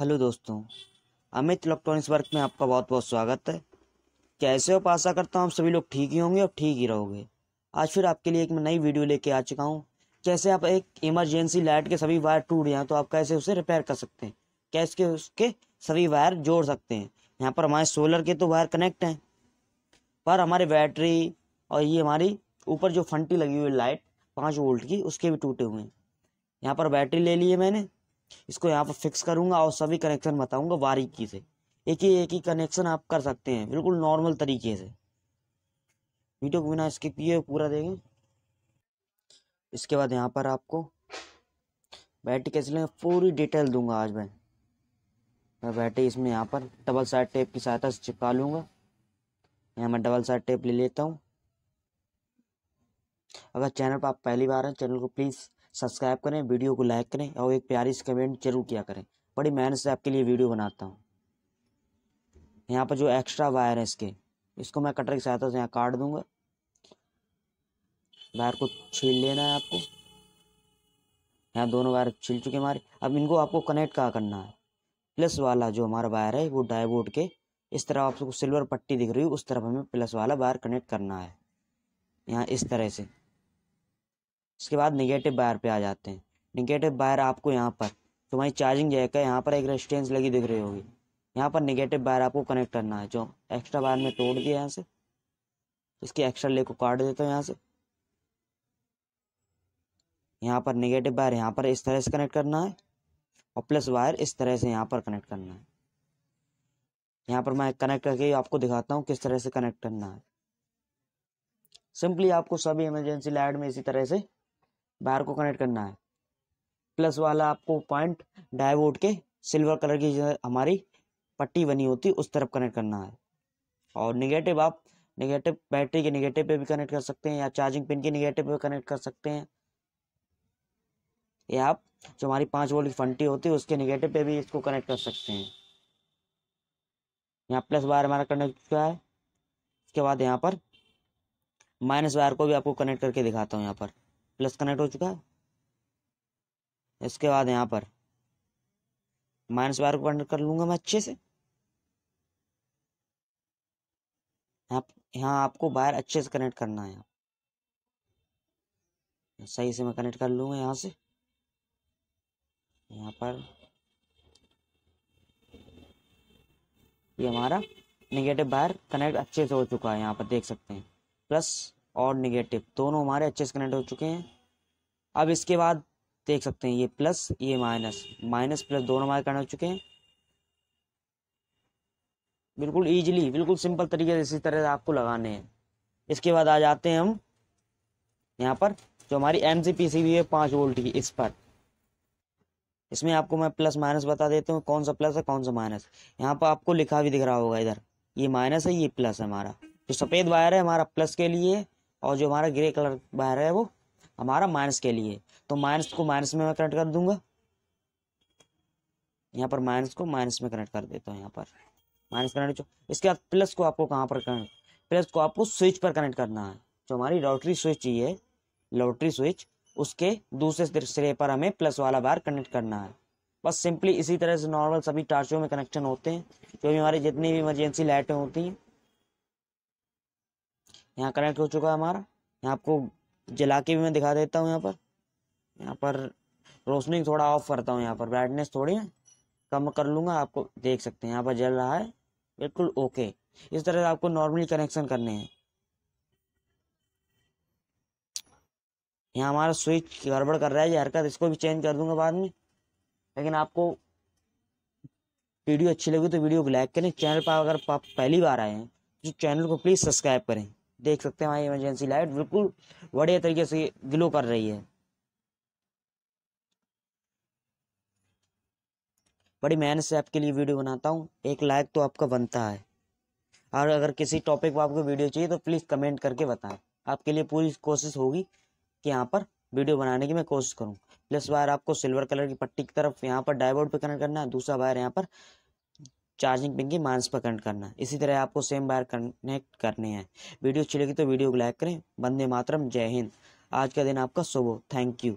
hello दोस्तों Amit electronics work में आपका बहुत बहुत स्वागत है कैसे हो आशा करता हूँ आप सभी लोग ठीक ही होंगे और ठीक ही रहोगे आज फिर आपके लिए एक मैं नई वीडियो लेके आ चुका हूँ कैसे आप एक इमरजेंसी लाइट के सभी वायर टूट जाए तो आप कैसे उसे रिपेयर कर सकते हैं कैसे उसके सभी वायर जोड़ सकते हैं यहाँ पर हमारे सोलर के तो वायर कनेक्ट हैं पर हमारे बैटरी और ये हमारी ऊपर जो फंटी लगी हुई लाइट पाँच वोल्ट की उसके भी टूटे हुए हैं यहाँ पर बैटरी ले ली है मैंने इसको यहाँ पर फिक्स करूँगा और सभी कनेक्शन बताऊँगा बारीकी से एक ही एक ही कनेक्शन आप कर सकते हैं बिल्कुल नॉर्मल तरीके से वीडियो को बिना इसके किए पूरा देंगे इसके बाद यहाँ पर आपको बैटरी कैसे लेंगे पूरी डिटेल दूंगा आज मैं मैं बैटरी इसमें यहाँ पर डबल साइड टेप की सहायता से चिपका लूँगा यहाँ मैं डबल साइड टेप ले लेता हूँ अगर चैनल पर आप पहली बार हैं चैनल को प्लीज़ सब्सक्राइब करें वीडियो को लाइक करें और एक प्यारी सी कमेंट जरूर किया करें बड़ी मेहनत से आपके लिए वीडियो बनाता हूँ यहाँ पर जो एक्स्ट्रा वायर है इसके इसको मैं कटर की सहायता से यहाँ काट दूँगा वायर को छील लेना है आपको यहाँ दोनों वायर छिल चुके हमारे अब इनको आपको कनेक्ट कहाँ करना है प्लस वाला जो हमारा वायर है वो डाइबोर्ड के इस तरह आपको सिल्वर पट्टी दिख रही है उस तरफ हमें प्लस वाला वायर कनेक्ट करना है यहाँ इस तरह से उसके बाद निगेटिव बायर पे आ जाते हैं निगेटिव बायर आपको यहाँ पर तुम्हारी चार्जिंग जैक है यहाँ पर एक रेस्टेंस लगी दिख रही होगी यहाँ पर निगेटिव बायर आपको कनेक्ट करना है जो एक्स्ट्रा बायर में तोड़ दिया यहाँ से तो इसकी एक्स्ट्रा ले को काट देता हूँ यहाँ से यहाँ पर निगेटिव वायर यहाँ पर इस तरह से कनेक्ट करना है और प्लस वायर इस तरह से यहाँ पर कनेक्ट करना है यहाँ पर मैं कनेक्ट करके आपको दिखाता हूँ किस तरह से कनेक्ट करना है सिंपली आपको सभी इमरजेंसी लाइट में इसी तरह से बाहर को कनेक्ट करना है प्लस वाला आपको पॉइंट डायवोट के सिल्वर कलर की हमारी पट्टी बनी होती है उस तरफ कनेक्ट करना है और निगेटिव आप निगेटिव बैटरी के निगेटिव पे भी कनेक्ट कर सकते हैं या चार्जिंग पिन के निगेटिव पे कनेक्ट कर सकते हैं या आप जो हमारी पाँच वोल्ट की फंटी होती है उसके निगेटिव पे भी इसको कनेक्ट कर सकते हैं यहाँ प्लस वायर हमारा कनेक्ट चुका है इसके बाद यहाँ पर माइनस वायर को भी आपको कनेक्ट करके दिखाता हूँ यहाँ पर प्लस कनेक्ट हो चुका है इसके बाद यहाँ पर माइनस वायर को कनेक्ट कर लूंगा मैं अच्छे से आप यहाँ आपको वायर अच्छे से कनेक्ट करना है सही से मैं कनेक्ट कर लूंगा यहाँ से यहाँ पर ये यह हमारा नेगेटिव वायर कनेक्ट अच्छे से हो चुका है यहाँ पर देख सकते हैं प्लस और निगेटिव दोनों हमारे अच्छे से कनेक्ट हो चुके हैं अब इसके बाद देख सकते हैं ये प्लस ये माइनस माइनस प्लस दोनों हमारे कनेक्ट हो चुके हैं बिल्कुल ईजिली बिल्कुल सिंपल तरीके से इसी तरह से आपको लगाने हैं इसके बाद आ जाते हैं हम यहाँ पर जो हमारी एम सी पी सी भी है पाँच वोल्ट की इस पर इसमें आपको मैं प्लस माइनस बता देता हूँ कौन सा प्लस है कौन सा माइनस यहाँ पर आपको लिखा भी दिख रहा होगा इधर ये माइनस है ये प्लस है हमारा जो सफ़ेद वायर है हमारा प्लस के लिए और जो हमारा ग्रे कलर बाहर है वो हमारा माइनस के लिए तो माइनस को माइनस में मैं कनेक्ट कर दूंगा यहाँ पर माइनस को माइनस में कनेक्ट कर देता हूँ यहाँ पर माइनस कनेक्ट इसके बाद प्लस को आपको कहाँ पर कनेक्ट प्लस को आपको स्विच पर कनेक्ट करना है जो हमारी लॉटरी स्विच चाहिए लॉटरी स्विच उसके दूसरे सिरे पर हमें प्लस वाला बार कनेक्ट करना है बस सिंपली इसी तरह से नॉर्मल सभी टार्चों में कनेक्शन होते हैं जो भी हमारी जितनी भी इमरजेंसी लाइटें होती हैं यहाँ कनेक्ट हो चुका है हमारा यहाँ आपको जला के भी मैं दिखा देता हूँ यहाँ पर यहाँ पर रोशनी थोड़ा ऑफ करता हूँ यहाँ पर ब्राइटनेस थोड़ी है कम कर लूँगा आपको देख सकते हैं यहाँ पर जल रहा है बिल्कुल ओके इस तरह से आपको नॉर्मली कनेक्शन करने हैं यहाँ हमारा स्विच गड़बड़ कर रहा है ये हरकत इसको भी चेंज कर दूंगा बाद में लेकिन आपको वीडियो अच्छी लगी तो वीडियो को लाइक करें चैनल पर अगर आप पहली बार आए हैं तो चैनल को प्लीज़ सब्सक्राइब करें देख सकते हैं हमारी इमरजेंसी लाइट बिल्कुल बढ़िया तरीके से ग्लो कर रही है बड़ी मेहनत से आपके लिए वीडियो बनाता हूँ एक लाइक तो आपका बनता है और अगर किसी टॉपिक पर आपको वीडियो चाहिए तो प्लीज़ कमेंट करके बताएं आपके लिए पूरी कोशिश होगी कि यहाँ पर वीडियो बनाने की मैं कोशिश करूँ प्लस वायर आपको सिल्वर कलर की पट्टी की तरफ यहाँ पर डाइवर्ट पे कनेक्ट करना है दूसरा वायर यहाँ पर चार्जिंग पिन की मांस पर कनेक्ट करना इसी तरह आपको सेम वायर कनेक्ट करने हैं वीडियो अच्छी लगी तो वीडियो को लाइक करें बंदे मातरम जय हिंद आज का दिन आपका शुभ हो थैंक यू